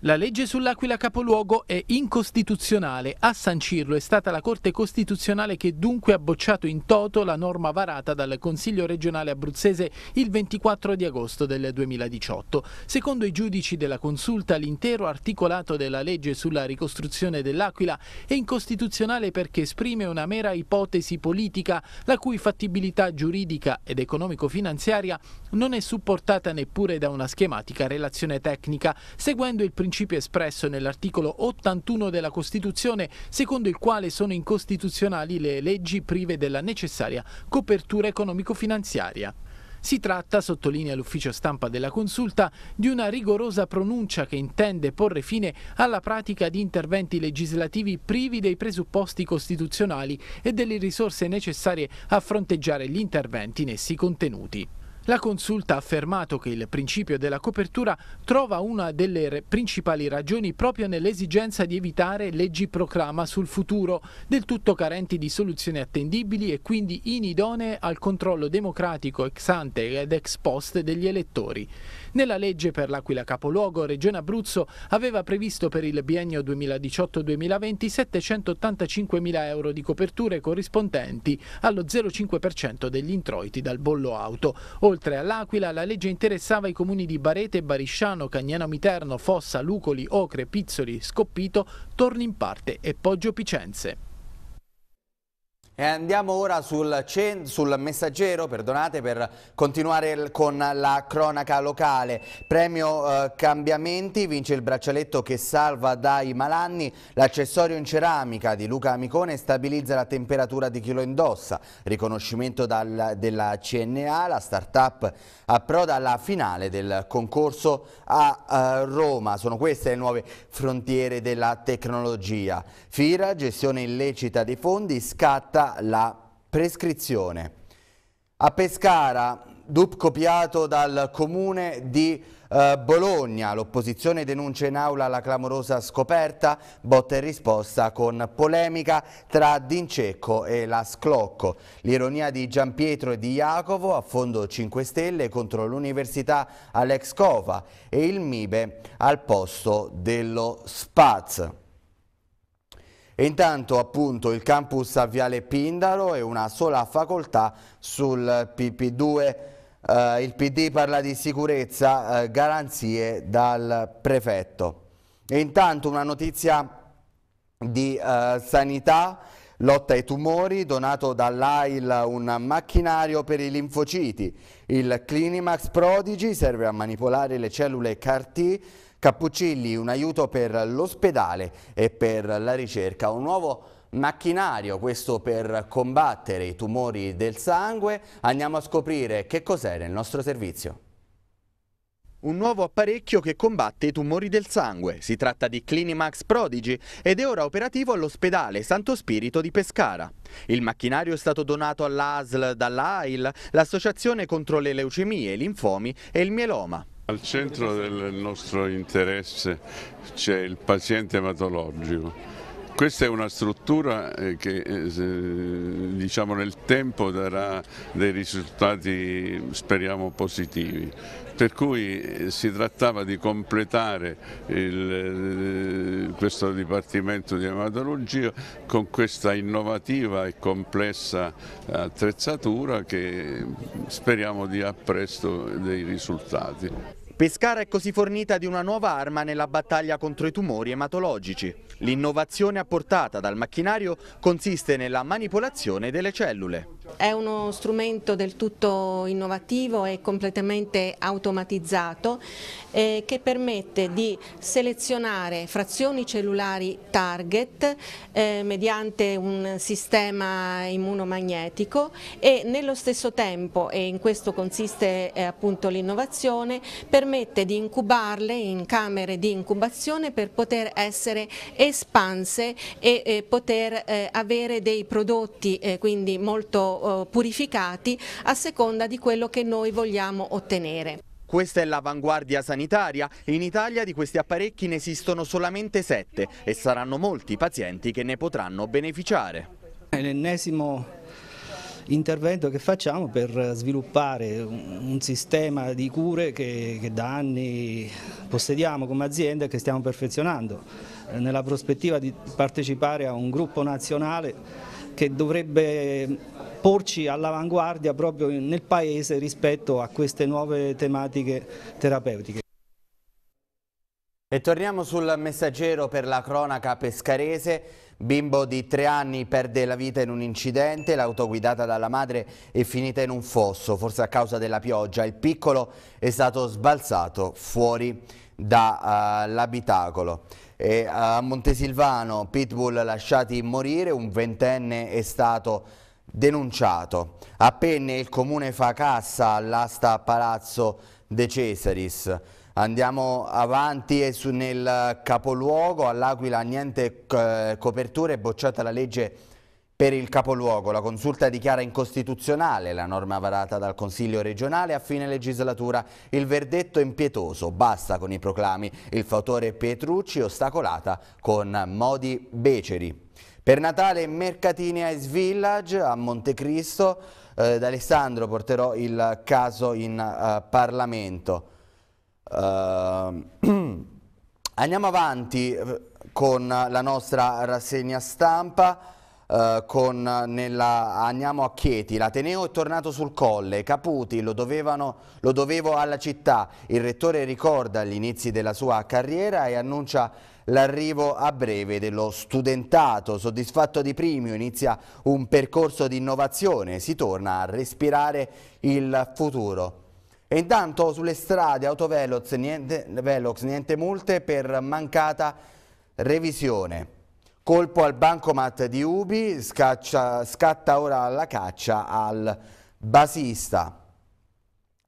La legge sull'Aquila capoluogo è incostituzionale. A sancirlo è stata la Corte Costituzionale che dunque ha bocciato in toto la norma varata dal Consiglio regionale abruzzese il 24 di agosto del 2018. Secondo i giudici della consulta l'intero articolato della legge sulla ricostruzione dell'Aquila è incostituzionale perché esprime una mera ipotesi politica la cui fattibilità giuridica ed economico-finanziaria non è supportata neppure da una schematica relazione tecnica, seguendo il principio principio espresso nell'articolo 81 della Costituzione, secondo il quale sono incostituzionali le leggi prive della necessaria copertura economico-finanziaria. Si tratta, sottolinea l'ufficio stampa della Consulta, di una rigorosa pronuncia che intende porre fine alla pratica di interventi legislativi privi dei presupposti costituzionali e delle risorse necessarie a fronteggiare gli interventi in essi contenuti. La consulta ha affermato che il principio della copertura trova una delle principali ragioni proprio nell'esigenza di evitare leggi proclama sul futuro, del tutto carenti di soluzioni attendibili e quindi inidonee al controllo democratico ex ante ed ex post degli elettori. Nella legge per l'Aquila Capoluogo, Regione Abruzzo aveva previsto per il biennio 2018-2020 785 mila euro di coperture corrispondenti allo 0,5% degli introiti dal bollo auto. Oltre all'Aquila, la legge interessava i comuni di Barete, Barisciano, Cagnano Miterno, Fossa, Lucoli, Ocre, Pizzoli, Scoppito, Torni in parte e Poggio Picenze. E andiamo ora sul, sul messaggero per continuare con la cronaca locale. Premio eh, Cambiamenti vince il braccialetto che salva dai malanni. L'accessorio in ceramica di Luca Amicone stabilizza la temperatura di chi lo indossa. Riconoscimento dal, della CNA, la start-up approda alla finale del concorso a eh, Roma. Sono queste le nuove frontiere della tecnologia. FIRA, gestione illecita dei fondi, scatta la prescrizione. A Pescara, DUP copiato dal comune di eh, Bologna, l'opposizione denuncia in aula la clamorosa scoperta, botta e risposta con polemica tra D'Incecco e la Sclocco. L'ironia di Giampietro e di Jacopo a fondo 5 Stelle contro l'Università Alex Cova e il Mibe al posto dello Spaz. E intanto appunto il campus a Viale Pindaro è una sola facoltà sul PP2. Eh, il PD parla di sicurezza, eh, garanzie dal prefetto. E intanto una notizia di eh, sanità, lotta ai tumori, donato dall'AIL un macchinario per i linfociti. Il Clinimax Prodigy serve a manipolare le cellule CAR-T Cappuccilli, un aiuto per l'ospedale e per la ricerca, un nuovo macchinario, questo per combattere i tumori del sangue. Andiamo a scoprire che cos'è nel nostro servizio. Un nuovo apparecchio che combatte i tumori del sangue. Si tratta di Clinimax Prodigy ed è ora operativo all'ospedale Santo Spirito di Pescara. Il macchinario è stato donato all'ASL dalla AIL, l'Associazione contro le leucemie, i linfomi e il mieloma. Al centro del nostro interesse c'è il paziente ematologico. Questa è una struttura eh, che eh, eh, diciamo, nel tempo darà dei risultati speriamo positivi per cui eh, si trattava di completare il, eh, questo Dipartimento di Ematologia con questa innovativa e complessa attrezzatura che speriamo dia presto dei risultati. Pescara è così fornita di una nuova arma nella battaglia contro i tumori ematologici. L'innovazione apportata dal macchinario consiste nella manipolazione delle cellule. È uno strumento del tutto innovativo e completamente automatizzato eh, che permette di selezionare frazioni cellulari target eh, mediante un sistema immunomagnetico e nello stesso tempo, e in questo consiste eh, appunto l'innovazione, permette di incubarle in camere di incubazione per poter essere espanse e eh, poter eh, avere dei prodotti eh, quindi molto eh, purificati a seconda di quello che noi vogliamo ottenere. Questa è l'avanguardia sanitaria. In Italia di questi apparecchi ne esistono solamente sette e saranno molti i pazienti che ne potranno beneficiare. È l'ennesimo intervento che facciamo per sviluppare un sistema di cure che, che da anni possediamo come azienda e che stiamo perfezionando, nella prospettiva di partecipare a un gruppo nazionale che dovrebbe porci all'avanguardia proprio nel paese rispetto a queste nuove tematiche terapeutiche. E torniamo sul messaggero per la cronaca pescarese. Bimbo di tre anni perde la vita in un incidente, l'auto guidata dalla madre è finita in un fosso, forse a causa della pioggia. Il piccolo è stato sbalzato fuori dall'abitacolo. Uh, e a Montesilvano Pitbull lasciati morire, un ventenne è stato denunciato. A Penne il comune fa cassa all'asta a Palazzo De Cesaris. Andiamo avanti e nel capoluogo, all'Aquila niente eh, coperture, bocciata la legge per il capoluogo la consulta dichiara incostituzionale la norma varata dal Consiglio regionale a fine legislatura. Il verdetto è impietoso, basta con i proclami. Il fautore Petrucci ostacolata con modi beceri. Per Natale Mercatini Ice Village a Montecristo, eh, Alessandro porterò il caso in uh, Parlamento. Uh, andiamo avanti eh, con la nostra rassegna stampa. Eh, con, nella, andiamo a Chieti, l'Ateneo è tornato sul colle, Caputi lo, dovevano, lo dovevo alla città, il rettore ricorda gli inizi della sua carriera e annuncia l'arrivo a breve dello studentato. Soddisfatto di primio inizia un percorso di innovazione, si torna a respirare il futuro. E intanto sulle strade autovelox niente, velox, niente multe per mancata revisione. Colpo al bancomat di Ubi, scaccia, scatta ora la caccia al basista.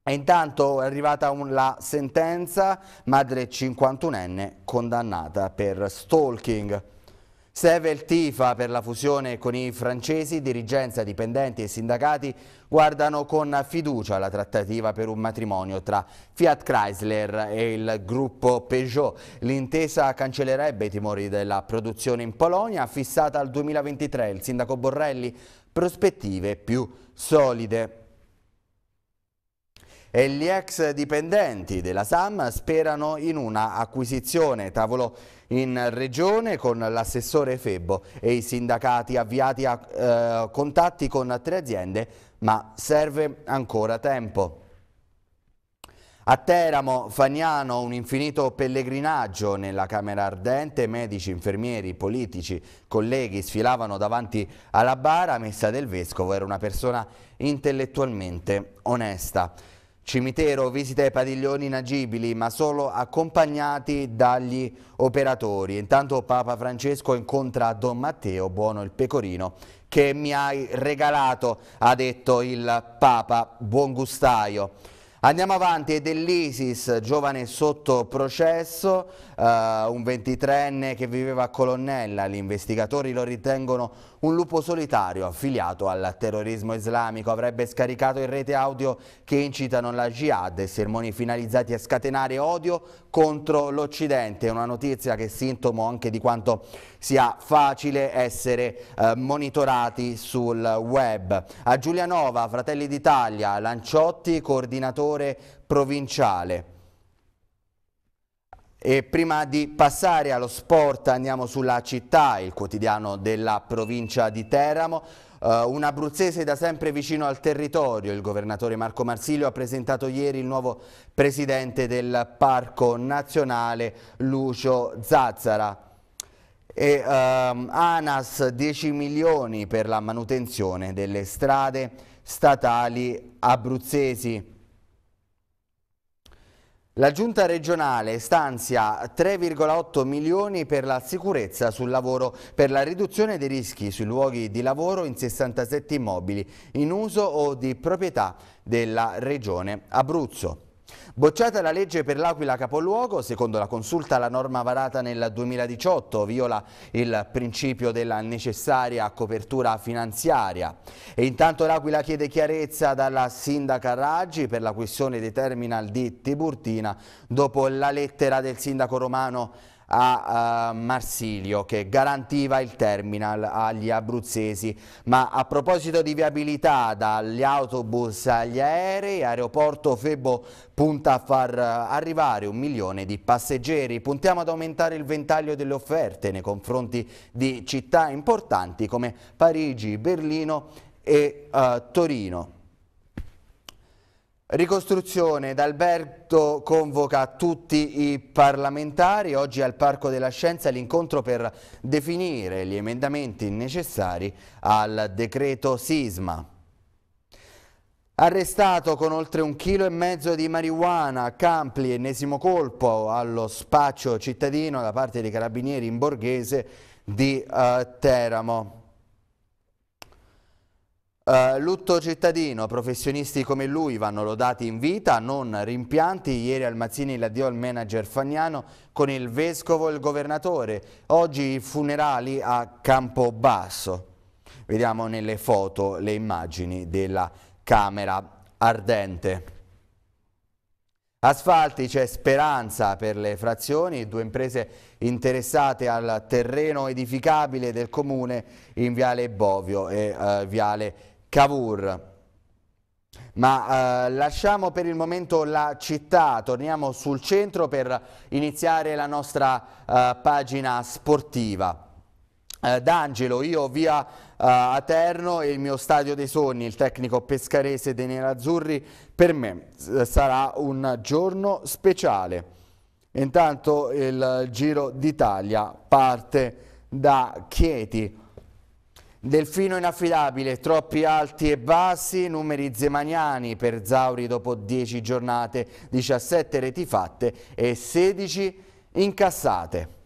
E intanto è arrivata un, la sentenza, madre 51enne condannata per stalking. Sevel tifa per la fusione con i francesi, dirigenza, dipendenti e sindacati guardano con fiducia la trattativa per un matrimonio tra Fiat Chrysler e il gruppo Peugeot. L'intesa cancellerebbe i timori della produzione in Polonia, fissata al 2023. Il sindaco Borrelli prospettive più solide e gli ex dipendenti della SAM sperano in una acquisizione. Tavolo in regione con l'assessore Febbo e i sindacati avviati a eh, contatti con tre aziende, ma serve ancora tempo. A Teramo, Fagnano, un infinito pellegrinaggio nella Camera Ardente, medici, infermieri, politici, colleghi sfilavano davanti alla bara messa del Vescovo, era una persona intellettualmente onesta. Cimitero visita i padiglioni inagibili ma solo accompagnati dagli operatori. Intanto Papa Francesco incontra Don Matteo Buono il Pecorino che mi hai regalato, ha detto il Papa Buongustaio. Andiamo avanti, è dell'Isis, giovane sotto processo, uh, un 23enne che viveva a Colonnella, gli investigatori lo ritengono un lupo solitario affiliato al terrorismo islamico, avrebbe scaricato in rete audio che incitano la jihad e sermoni finalizzati a scatenare odio contro l'Occidente, una notizia che è sintomo anche di quanto sia facile essere eh, monitorati sul web. A Giulianova, Fratelli d'Italia, Lanciotti, coordinatore provinciale. E prima di passare allo sport andiamo sulla città, il quotidiano della provincia di Teramo. Uh, un abruzzese da sempre vicino al territorio, il governatore Marco Marsilio ha presentato ieri il nuovo presidente del Parco Nazionale Lucio Zazzara e ehm, ANAS 10 milioni per la manutenzione delle strade statali abruzzesi. La giunta regionale stanzia 3,8 milioni per la sicurezza sul lavoro per la riduzione dei rischi sui luoghi di lavoro in 67 immobili in uso o di proprietà della regione Abruzzo. Bocciata la legge per l'Aquila capoluogo, secondo la consulta la norma varata nel 2018 viola il principio della necessaria copertura finanziaria. E intanto l'Aquila chiede chiarezza dalla sindaca Raggi per la questione dei terminal di Tiburtina dopo la lettera del sindaco romano a Marsilio che garantiva il terminal agli abruzzesi. Ma a proposito di viabilità dagli autobus agli aerei, aeroporto Febo punta a far eh, arrivare un milione di passeggeri. Puntiamo ad aumentare il ventaglio delle offerte nei confronti di città importanti come Parigi, Berlino e uh, Torino. Ricostruzione, D'Alberto convoca tutti i parlamentari, oggi al Parco della Scienza l'incontro per definire gli emendamenti necessari al decreto sisma. Arrestato con oltre un chilo e mezzo di marijuana, Campli, ennesimo colpo allo spaccio cittadino da parte dei carabinieri in borghese di uh, Teramo. Uh, lutto cittadino, professionisti come lui vanno lodati in vita, non rimpianti. Ieri al Mazzini l'addio al manager Fagnano con il vescovo e il governatore. Oggi i funerali a Campobasso. Vediamo nelle foto le immagini della Camera Ardente. Asfalti c'è speranza per le frazioni, due imprese interessate al terreno edificabile del comune in Viale Bovio e uh, Viale Cavour. Ma eh, lasciamo per il momento la città, torniamo sul centro per iniziare la nostra eh, pagina sportiva. Eh, D'Angelo, io via eh, a Terno e il mio stadio dei sogni, il tecnico pescarese dei Nerazzurri, per me eh, sarà un giorno speciale. Intanto il Giro d'Italia parte da Chieti Delfino inaffidabile, troppi alti e bassi, numeri zemaniani per Zauri dopo 10 giornate, 17 reti fatte e 16 incassate.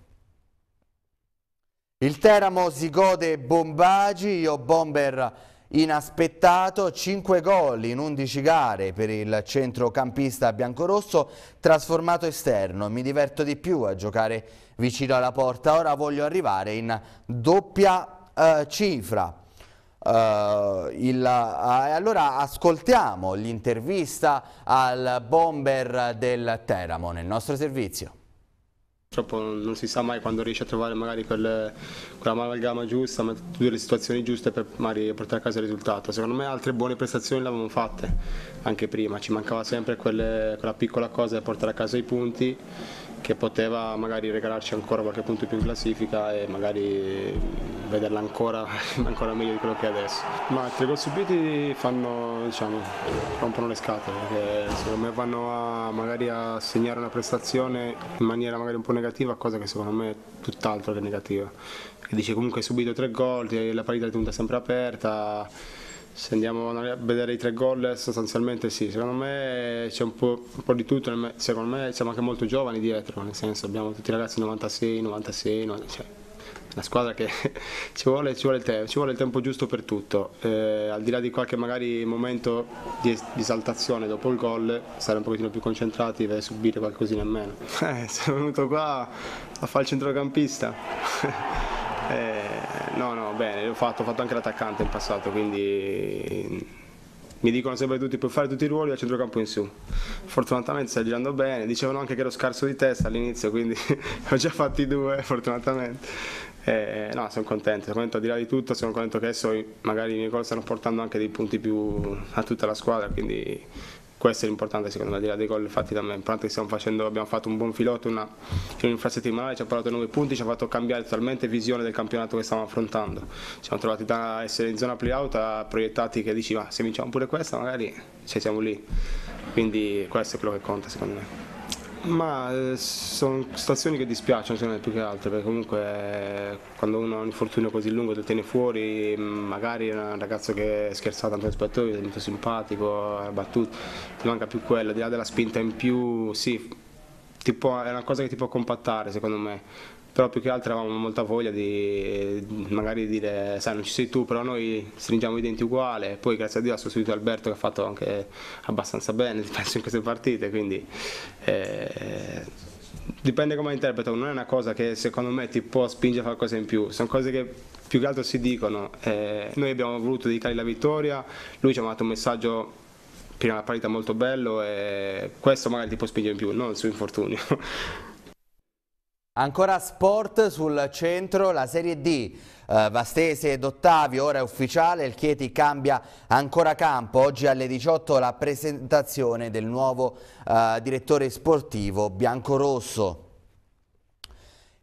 Il Teramo si gode bombagi, io bomber inaspettato, 5 gol in 11 gare per il centrocampista biancorosso, trasformato esterno. Mi diverto di più a giocare vicino alla porta, ora voglio arrivare in doppia eh, cifra. Uh, il, uh, allora ascoltiamo l'intervista al bomber del Teramo nel nostro servizio. Purtroppo non si sa mai quando riesce a trovare magari quel, quell'amalgama giusta, ma tutte le situazioni giuste per magari portare a casa il risultato. Secondo me altre buone prestazioni le avevamo fatte anche prima, ci mancava sempre quelle, quella piccola cosa per portare a casa i punti che poteva magari regalarci ancora qualche punto in più in classifica e magari vederla ancora, ancora meglio di quello che è adesso. Ma tre gol subiti fanno, diciamo, rompono le scatole, perché secondo me vanno a, magari a segnare una prestazione in maniera magari un po' negativa, cosa che secondo me è tutt'altro che negativa. E dice comunque hai subito tre gol, la partita è tenuta sempre aperta se andiamo a vedere i tre gol sostanzialmente sì, secondo me c'è un po', un po', di tutto, secondo me siamo anche molto giovani dietro, nel senso abbiamo tutti i ragazzi 96, 96, 96 cioè una squadra che ci vuole, ci, vuole tempo, ci vuole, il tempo giusto per tutto, eh, al di là di qualche magari momento di, di esaltazione dopo il gol, stare un pochettino più concentrati e subire qualcosina in meno. Eh, sono venuto qua a fare il centrocampista. eh, No, no, bene, l'ho fatto, ho fatto anche l'attaccante in passato, quindi mi dicono sempre tutti puoi fare tutti i ruoli a centrocampo in su fortunatamente sta girando bene dicevano anche che ero scarso di testa all'inizio quindi ho già fatti due fortunatamente e, no sono contento sono contento al di là di tutto sono contento che adesso magari i miei gol stanno portando anche dei punti più a tutta la squadra quindi questo è l'importante secondo me, al di là dei gol fatti da me, importante che stiamo facendo, abbiamo fatto un buon filotto, una, in infrasettimanale ci ha portato 9 punti, ci ha fatto cambiare totalmente visione del campionato che stiamo affrontando, ci siamo trovati da essere in zona playout a proiettati che dici ma se vinciamo pure questa magari ci cioè, siamo lì, quindi questo è quello che conta secondo me. Ma eh, sono situazioni che dispiacciono secondo più che altro, perché comunque eh, quando uno ha un infortunio così lungo te tiene fuori, mm, magari è un ragazzo che scherzava tanto negli spogliatoi, è diventato simpatico, ha battuto, ti manca più quello, al di là della spinta in più, sì, può, è una cosa che ti può compattare secondo me però più che altro avevamo molta voglia di magari dire sai non ci sei tu però noi stringiamo i denti uguale poi grazie a Dio ha sostituito Alberto che ha fatto anche abbastanza bene penso in queste partite quindi eh, dipende come interpreto non è una cosa che secondo me ti può spingere a fare cose in più sono cose che più che altro si dicono eh, noi abbiamo voluto dedicare la vittoria lui ci ha mandato un messaggio prima della partita molto bello e questo magari ti può spingere in più non il suo infortunio Ancora sport sul centro, la Serie D. Uh, Vastese ed Ottavio, ora è ufficiale, il Chieti cambia ancora campo. Oggi alle 18 la presentazione del nuovo uh, direttore sportivo biancorosso.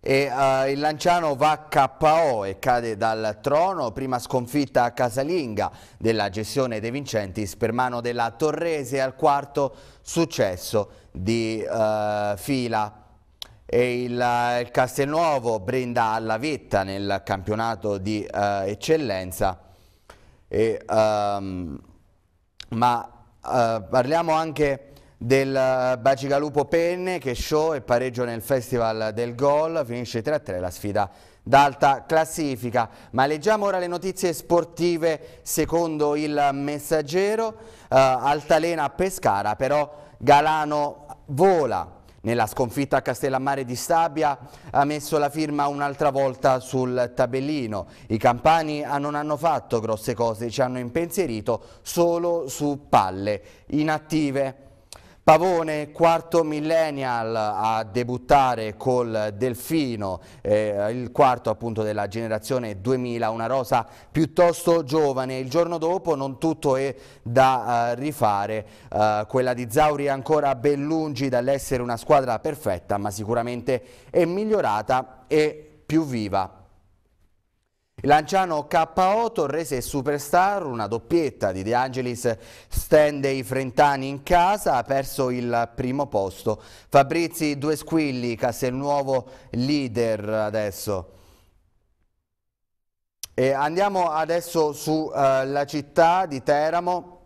E, uh, il Lanciano va KO e cade dal trono, prima sconfitta a casalinga della gestione De Vincentis per mano della Torrese al quarto successo di fila e il, eh, il Castelnuovo brinda alla vetta nel campionato di uh, eccellenza. E, um, ma uh, parliamo anche del Bacigalupo Penne che show e pareggio nel Festival del Gol, finisce 3-3 la sfida d'alta classifica. Ma leggiamo ora le notizie sportive secondo il messaggero, uh, Altalena a Pescara, però Galano vola nella sconfitta a Castellammare di Stabia ha messo la firma un'altra volta sul tabellino. I campani non hanno fatto grosse cose, ci hanno impensierito solo su palle inattive. Pavone, quarto millennial a debuttare col Delfino, eh, il quarto appunto della generazione 2000, una rosa piuttosto giovane. Il giorno dopo non tutto è da eh, rifare, eh, quella di Zauri è ancora ben lungi dall'essere una squadra perfetta, ma sicuramente è migliorata e più viva. Lanciano K8 rese Superstar, una doppietta di De Angelis stende i Frentani in casa, ha perso il primo posto. Fabrizi Due Squilli, Castelnuovo leader adesso. E andiamo adesso sulla eh, uh, città di Teramo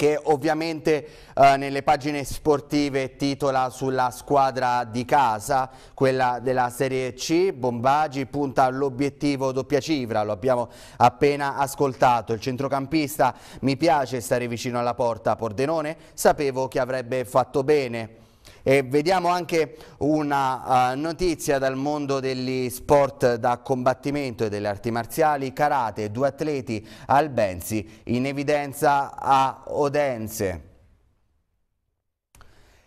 che ovviamente eh, nelle pagine sportive titola sulla squadra di casa, quella della Serie C, Bombagi punta all'obiettivo doppia cifra, lo abbiamo appena ascoltato, il centrocampista mi piace stare vicino alla porta, Pordenone sapevo che avrebbe fatto bene. E vediamo anche una uh, notizia dal mondo degli sport da combattimento e delle arti marziali, karate, due atleti al Benzi in evidenza a Odense.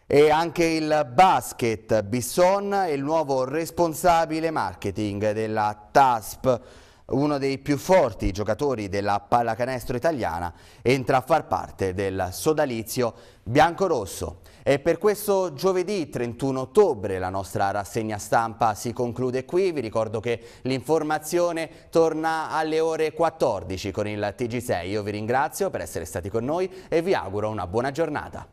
E anche il basket, Bisson è il nuovo responsabile marketing della TASP, uno dei più forti giocatori della pallacanestro italiana, entra a far parte del sodalizio bianco-rosso. E per questo giovedì 31 ottobre la nostra rassegna stampa si conclude qui. Vi ricordo che l'informazione torna alle ore 14 con il TG6. Io vi ringrazio per essere stati con noi e vi auguro una buona giornata.